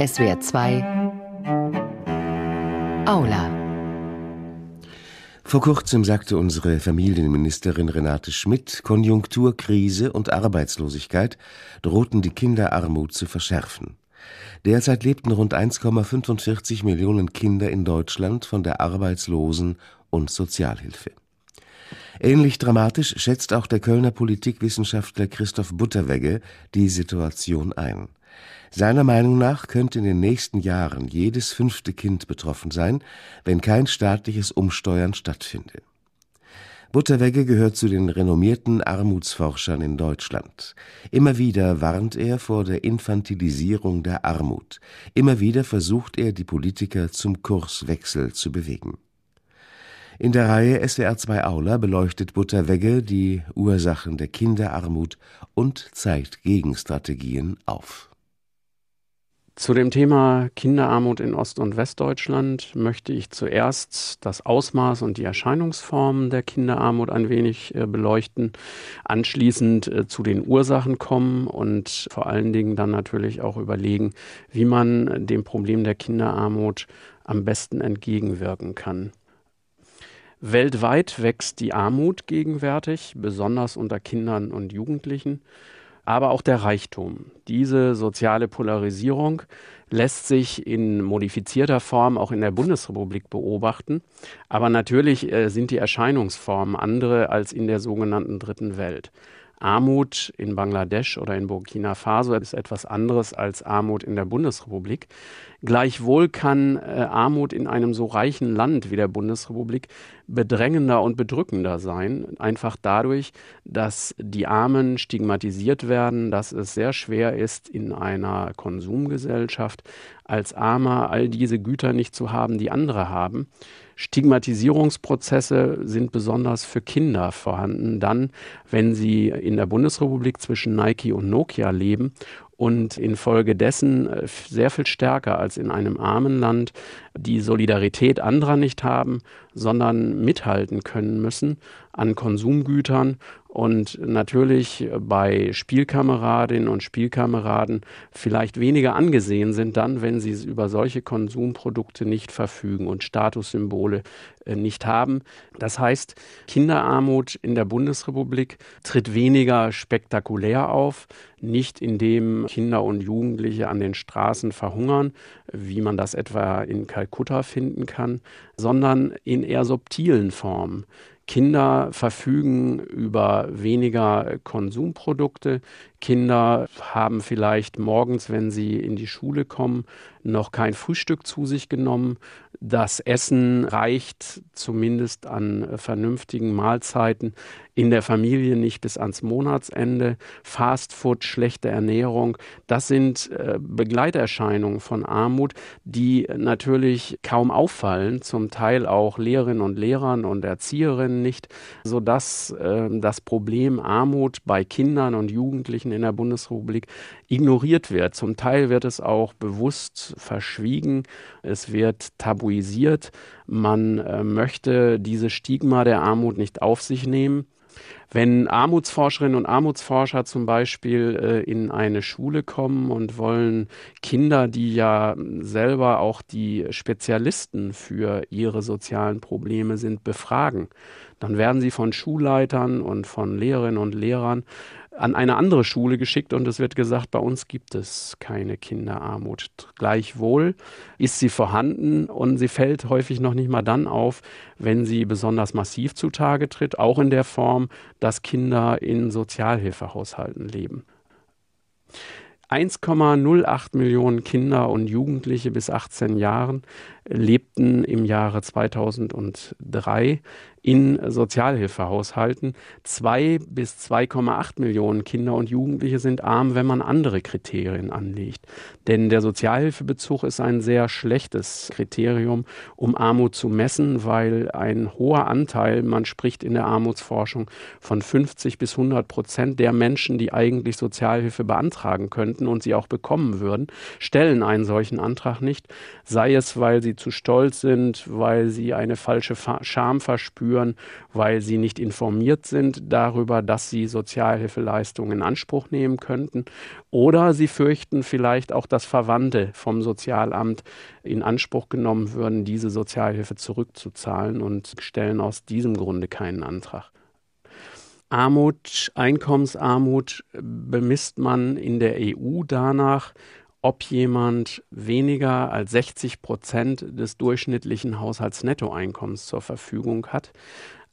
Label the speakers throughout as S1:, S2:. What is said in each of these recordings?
S1: SWR 2 Aula vor kurzem sagte unsere Familienministerin Renate Schmidt, Konjunkturkrise und Arbeitslosigkeit drohten die Kinderarmut zu verschärfen. Derzeit lebten rund 1,45 Millionen Kinder in Deutschland von der Arbeitslosen- und Sozialhilfe. Ähnlich dramatisch schätzt auch der Kölner Politikwissenschaftler Christoph Butterwegge die Situation ein. Seiner Meinung nach könnte in den nächsten Jahren jedes fünfte Kind betroffen sein, wenn kein staatliches Umsteuern stattfinde. Butterwegge gehört zu den renommierten Armutsforschern in Deutschland. Immer wieder warnt er vor der Infantilisierung der Armut. Immer wieder versucht er, die Politiker zum Kurswechsel zu bewegen. In der Reihe SWR 2 Aula beleuchtet Butterwegge die Ursachen der Kinderarmut und zeigt Gegenstrategien auf.
S2: Zu dem Thema Kinderarmut in Ost- und Westdeutschland möchte ich zuerst das Ausmaß und die Erscheinungsformen der Kinderarmut ein wenig äh, beleuchten, anschließend äh, zu den Ursachen kommen und vor allen Dingen dann natürlich auch überlegen, wie man äh, dem Problem der Kinderarmut am besten entgegenwirken kann. Weltweit wächst die Armut gegenwärtig, besonders unter Kindern und Jugendlichen aber auch der Reichtum. Diese soziale Polarisierung lässt sich in modifizierter Form auch in der Bundesrepublik beobachten. Aber natürlich äh, sind die Erscheinungsformen andere als in der sogenannten Dritten Welt. Armut in Bangladesch oder in Burkina Faso ist etwas anderes als Armut in der Bundesrepublik. Gleichwohl kann äh, Armut in einem so reichen Land wie der Bundesrepublik bedrängender und bedrückender sein, einfach dadurch, dass die Armen stigmatisiert werden, dass es sehr schwer ist, in einer Konsumgesellschaft als Armer all diese Güter nicht zu haben, die andere haben. Stigmatisierungsprozesse sind besonders für Kinder vorhanden, dann, wenn sie in der Bundesrepublik zwischen Nike und Nokia leben und infolgedessen äh, sehr viel stärker als in einem armen Land die Solidarität anderer nicht haben, sondern mithalten können müssen, an Konsumgütern. Und natürlich bei Spielkameradinnen und Spielkameraden vielleicht weniger angesehen sind dann, wenn sie über solche Konsumprodukte nicht verfügen und Statussymbole äh, nicht haben. Das heißt, Kinderarmut in der Bundesrepublik tritt weniger spektakulär auf, nicht indem Kinder und Jugendliche an den Straßen verhungern, wie man das etwa in Kalkutta finden kann, sondern in eher subtilen Formen. Kinder verfügen über weniger Konsumprodukte. Kinder haben vielleicht morgens, wenn sie in die Schule kommen, noch kein Frühstück zu sich genommen. Das Essen reicht zumindest an äh, vernünftigen Mahlzeiten in der Familie nicht bis ans Monatsende. Fastfood, schlechte Ernährung, das sind äh, Begleiterscheinungen von Armut, die natürlich kaum auffallen, zum Teil auch Lehrerinnen und Lehrern und Erzieherinnen nicht, sodass äh, das Problem Armut bei Kindern und Jugendlichen Rechten in der Bundesrepublik ignoriert wird. Zum Teil wird es auch bewusst verschwiegen, es wird tabuisiert. Man äh, möchte dieses Stigma der Armut nicht auf sich nehmen. Wenn Armutsforscherinnen und Armutsforscher zum Beispiel äh, in eine Schule kommen und wollen Kinder, die ja selber auch die Spezialisten für ihre sozialen Probleme sind, befragen, dann werden sie von Schulleitern und von Lehrerinnen und Lehrern an eine andere Schule geschickt und es wird gesagt, bei uns gibt es keine Kinderarmut. Gleichwohl ist sie vorhanden und sie fällt häufig noch nicht mal dann auf, wenn sie besonders massiv zutage tritt, auch in der Form, dass Kinder in Sozialhilfehaushalten leben. 1,08 Millionen Kinder und Jugendliche bis 18 Jahren lebten im Jahre 2003 in Sozialhilfehaushalten. Zwei bis 2,8 Millionen Kinder und Jugendliche sind arm, wenn man andere Kriterien anlegt. Denn der Sozialhilfebezug ist ein sehr schlechtes Kriterium, um Armut zu messen, weil ein hoher Anteil, man spricht in der Armutsforschung von 50 bis 100 Prozent der Menschen, die eigentlich Sozialhilfe beantragen könnten und sie auch bekommen würden, stellen einen solchen Antrag nicht, sei es, weil sie sie zu stolz sind, weil sie eine falsche Fa Scham verspüren, weil sie nicht informiert sind darüber, dass sie Sozialhilfeleistungen in Anspruch nehmen könnten. Oder sie fürchten vielleicht auch, dass Verwandte vom Sozialamt in Anspruch genommen würden, diese Sozialhilfe zurückzuzahlen und stellen aus diesem Grunde keinen Antrag. Armut, Einkommensarmut bemisst man in der EU danach, ob jemand weniger als 60 Prozent des durchschnittlichen Haushaltsnettoeinkommens zur Verfügung hat.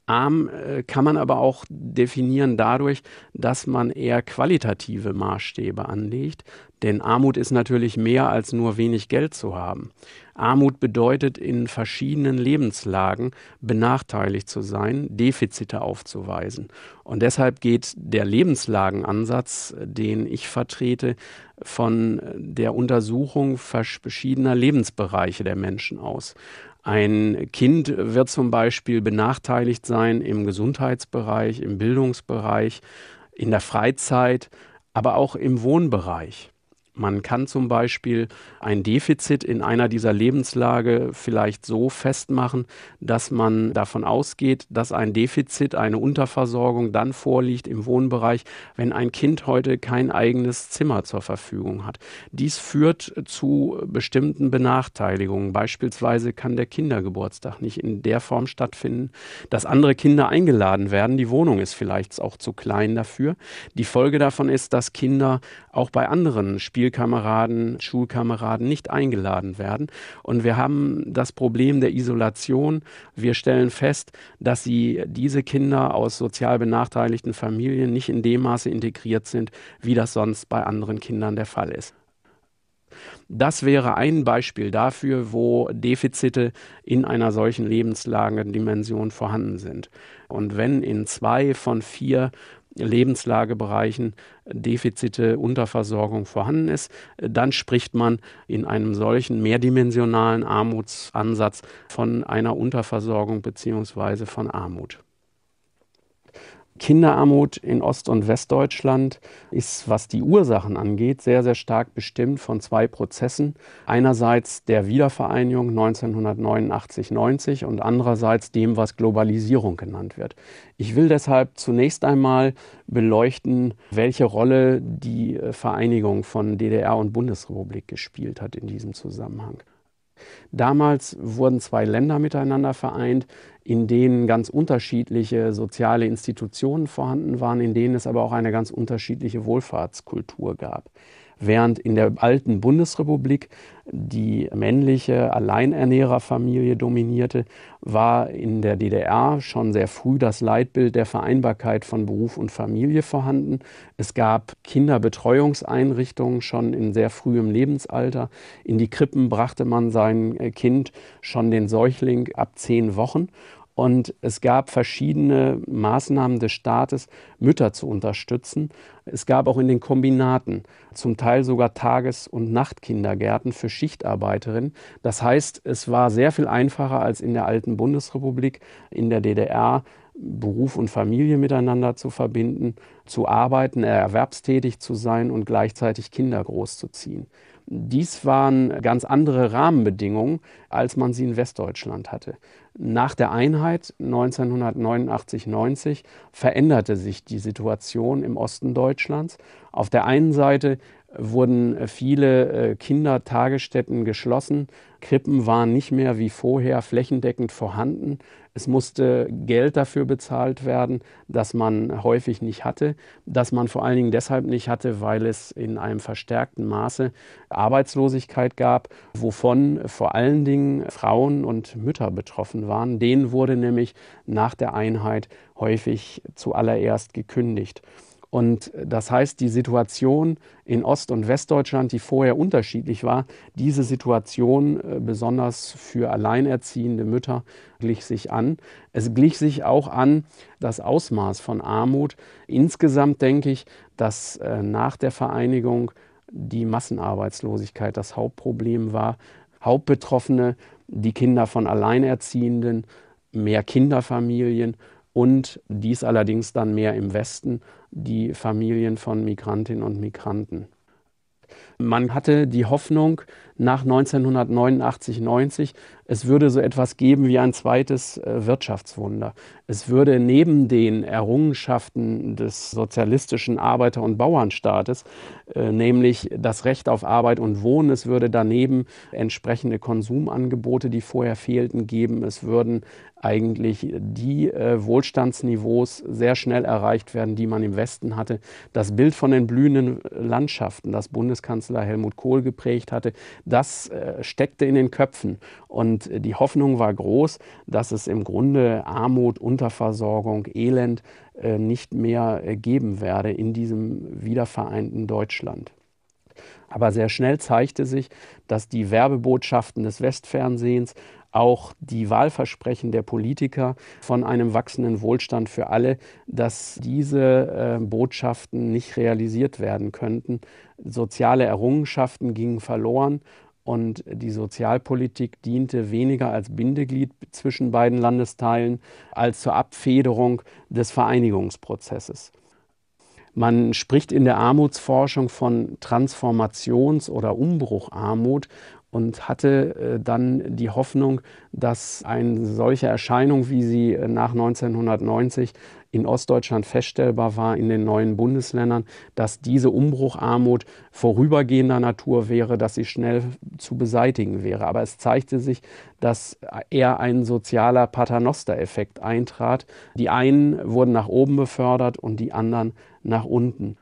S2: Arm äh, kann man aber auch definieren dadurch, dass man eher qualitative Maßstäbe anlegt. Denn Armut ist natürlich mehr als nur wenig Geld zu haben. Armut bedeutet, in verschiedenen Lebenslagen benachteiligt zu sein, Defizite aufzuweisen. Und deshalb geht der Lebenslagenansatz, den ich vertrete, von der Untersuchung verschiedener Lebensbereiche der Menschen aus. Ein Kind wird zum Beispiel benachteiligt sein im Gesundheitsbereich, im Bildungsbereich, in der Freizeit, aber auch im Wohnbereich. Man kann zum Beispiel ein Defizit in einer dieser Lebenslage vielleicht so festmachen, dass man davon ausgeht, dass ein Defizit, eine Unterversorgung dann vorliegt im Wohnbereich, wenn ein Kind heute kein eigenes Zimmer zur Verfügung hat. Dies führt zu bestimmten Benachteiligungen. Beispielsweise kann der Kindergeburtstag nicht in der Form stattfinden, dass andere Kinder eingeladen werden. Die Wohnung ist vielleicht auch zu klein dafür. Die Folge davon ist, dass Kinder auch bei anderen Spiel Spielkameraden, Schulkameraden nicht eingeladen werden. Und wir haben das Problem der Isolation. Wir stellen fest, dass sie diese Kinder aus sozial benachteiligten Familien nicht in dem Maße integriert sind, wie das sonst bei anderen Kindern der Fall ist. Das wäre ein Beispiel dafür, wo Defizite in einer solchen Lebenslagendimension vorhanden sind. Und wenn in zwei von vier Lebenslagebereichen Defizite, Unterversorgung vorhanden ist, dann spricht man in einem solchen mehrdimensionalen Armutsansatz von einer Unterversorgung beziehungsweise von Armut. Kinderarmut in Ost- und Westdeutschland ist, was die Ursachen angeht, sehr, sehr stark bestimmt von zwei Prozessen. Einerseits der Wiedervereinigung 1989-90 und andererseits dem, was Globalisierung genannt wird. Ich will deshalb zunächst einmal beleuchten, welche Rolle die äh, Vereinigung von DDR und Bundesrepublik gespielt hat in diesem Zusammenhang. Damals wurden zwei Länder miteinander vereint in denen ganz unterschiedliche soziale Institutionen vorhanden waren, in denen es aber auch eine ganz unterschiedliche Wohlfahrtskultur gab. Während in der alten Bundesrepublik die männliche Alleinernährerfamilie dominierte, war in der DDR schon sehr früh das Leitbild der Vereinbarkeit von Beruf und Familie vorhanden. Es gab Kinderbetreuungseinrichtungen schon in sehr frühem Lebensalter. In die Krippen brachte man sein äh, Kind schon den Säugling ab zehn Wochen. Und es gab verschiedene Maßnahmen des Staates, Mütter zu unterstützen. Es gab auch in den Kombinaten zum Teil sogar Tages- und Nachtkindergärten für Schichtarbeiterinnen. Das heißt, es war sehr viel einfacher als in der alten Bundesrepublik, in der DDR Beruf und Familie miteinander zu verbinden, zu arbeiten, erwerbstätig zu sein und gleichzeitig Kinder großzuziehen. Dies waren ganz andere Rahmenbedingungen, als man sie in Westdeutschland hatte. Nach der Einheit 1989-90 veränderte sich die Situation im Osten Deutschlands. Auf der einen Seite wurden äh, viele äh, Kindertagesstätten geschlossen. Krippen waren nicht mehr wie vorher flächendeckend vorhanden. Es musste Geld dafür bezahlt werden, das man häufig nicht hatte, das man vor allen Dingen deshalb nicht hatte, weil es in einem verstärkten Maße Arbeitslosigkeit gab, wovon vor allen Dingen Frauen und Mütter betroffen waren. Denen wurde nämlich nach der Einheit häufig zuallererst gekündigt. Und das heißt, die Situation in Ost- und Westdeutschland, die vorher unterschiedlich war, diese Situation äh, besonders für alleinerziehende Mütter glich sich an. Es glich sich auch an das Ausmaß von Armut. Insgesamt denke ich, dass äh, nach der Vereinigung die Massenarbeitslosigkeit das Hauptproblem war. Hauptbetroffene, die Kinder von Alleinerziehenden, mehr Kinderfamilien und dies allerdings dann mehr im Westen die Familien von Migrantinnen und Migranten. Man hatte die Hoffnung, nach 1989, 90. Es würde so etwas geben wie ein zweites äh, Wirtschaftswunder. Es würde neben den Errungenschaften des sozialistischen Arbeiter- und Bauernstaates, äh, nämlich das Recht auf Arbeit und Wohnen, es würde daneben entsprechende Konsumangebote, die vorher fehlten, geben. Es würden eigentlich die äh, Wohlstandsniveaus sehr schnell erreicht werden, die man im Westen hatte. Das Bild von den blühenden Landschaften, das Bundeskanzler Helmut Kohl geprägt hatte, das äh, steckte in den Köpfen. Und äh, die Hoffnung war groß, dass es im Grunde Armut, Unterversorgung, Elend äh, nicht mehr geben werde in diesem wiedervereinten Deutschland. Aber sehr schnell zeigte sich, dass die Werbebotschaften des Westfernsehens auch die Wahlversprechen der Politiker von einem wachsenden Wohlstand für alle, dass diese äh, Botschaften nicht realisiert werden könnten. Soziale Errungenschaften gingen verloren und die Sozialpolitik diente weniger als Bindeglied zwischen beiden Landesteilen als zur Abfederung des Vereinigungsprozesses. Man spricht in der Armutsforschung von Transformations- oder Umbrucharmut und hatte äh, dann die Hoffnung, dass eine solche Erscheinung, wie sie äh, nach 1990 in Ostdeutschland feststellbar war, in den neuen Bundesländern, dass diese Umbrucharmut vorübergehender Natur wäre, dass sie schnell zu beseitigen wäre. Aber es zeigte sich, dass äh, eher ein sozialer Paternoster-Effekt eintrat. Die einen wurden nach oben befördert und die anderen nach unten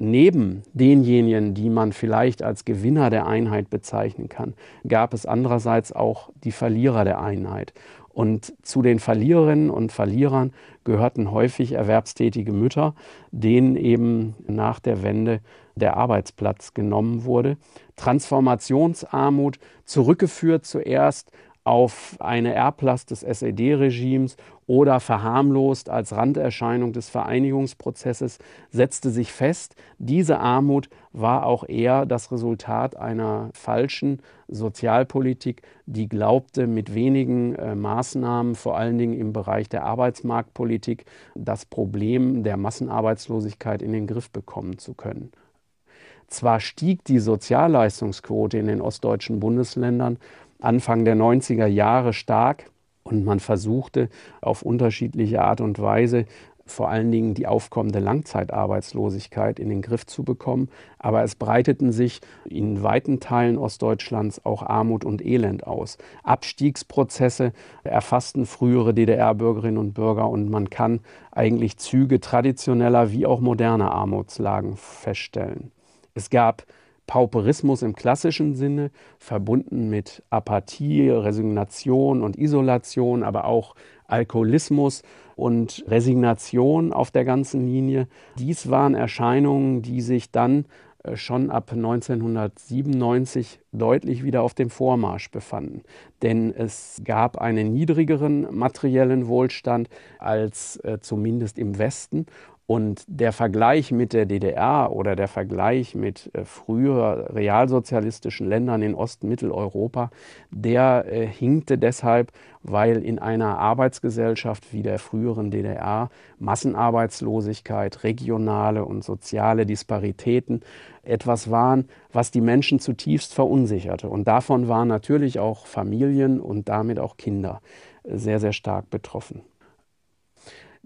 S2: neben denjenigen, die man vielleicht als Gewinner der Einheit bezeichnen kann, gab es andererseits auch die Verlierer der Einheit. Und zu den Verliererinnen und Verlierern gehörten häufig erwerbstätige Mütter, denen eben nach der Wende der Arbeitsplatz genommen wurde. Transformationsarmut zurückgeführt zuerst auf eine Erblast des SED-Regimes oder verharmlost als Randerscheinung des Vereinigungsprozesses, setzte sich fest, diese Armut war auch eher das Resultat einer falschen Sozialpolitik, die glaubte, mit wenigen äh, Maßnahmen, vor allen Dingen im Bereich der Arbeitsmarktpolitik, das Problem der Massenarbeitslosigkeit in den Griff bekommen zu können. Zwar stieg die Sozialleistungsquote in den ostdeutschen Bundesländern, Anfang der 90er Jahre stark. Und man versuchte auf unterschiedliche Art und Weise vor allen Dingen die aufkommende Langzeitarbeitslosigkeit in den Griff zu bekommen. Aber es breiteten sich in weiten Teilen Ostdeutschlands auch Armut und Elend aus. Abstiegsprozesse erfassten frühere DDR-Bürgerinnen und Bürger und man kann eigentlich Züge traditioneller wie auch moderner Armutslagen feststellen. Es gab Pauperismus im klassischen Sinne, verbunden mit Apathie, Resignation und Isolation, aber auch Alkoholismus und Resignation auf der ganzen Linie. Dies waren Erscheinungen, die sich dann äh, schon ab 1997 deutlich wieder auf dem Vormarsch befanden. Denn es gab einen niedrigeren materiellen Wohlstand als äh, zumindest im Westen und der Vergleich mit der DDR oder der Vergleich mit äh, früher realsozialistischen Ländern in ost Mitteleuropa, der äh, hinkte deshalb, weil in einer Arbeitsgesellschaft wie der früheren DDR Massenarbeitslosigkeit, regionale und soziale Disparitäten etwas waren, was die Menschen zutiefst verunsicherte. Und davon waren natürlich auch Familien und damit auch Kinder äh, sehr, sehr stark betroffen.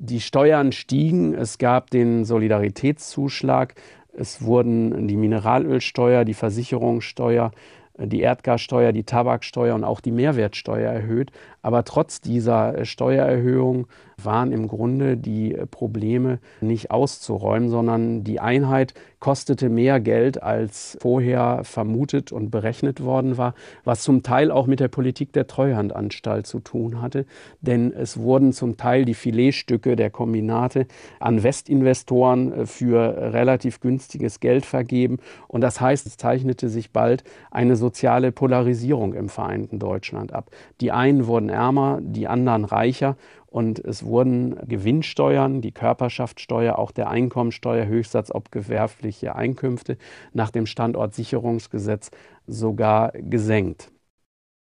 S2: Die Steuern stiegen, es gab den Solidaritätszuschlag, es wurden die Mineralölsteuer, die Versicherungssteuer, die Erdgassteuer, die Tabaksteuer und auch die Mehrwertsteuer erhöht. Aber trotz dieser äh, Steuererhöhung waren im Grunde die äh, Probleme nicht auszuräumen, sondern die Einheit kostete mehr Geld, als vorher vermutet und berechnet worden war, was zum Teil auch mit der Politik der Treuhandanstalt zu tun hatte. Denn es wurden zum Teil die Filetstücke der Kombinate an Westinvestoren äh, für relativ günstiges Geld vergeben. Und das heißt, es zeichnete sich bald eine soziale Polarisierung im vereinten Deutschland ab. Die einen wurden wurden ärmer, die anderen reicher und es wurden Gewinnsteuern, die Körperschaftsteuer, auch der Einkommensteuer, Höchstsatz obgewerfliche Einkünfte nach dem Standortsicherungsgesetz sogar gesenkt.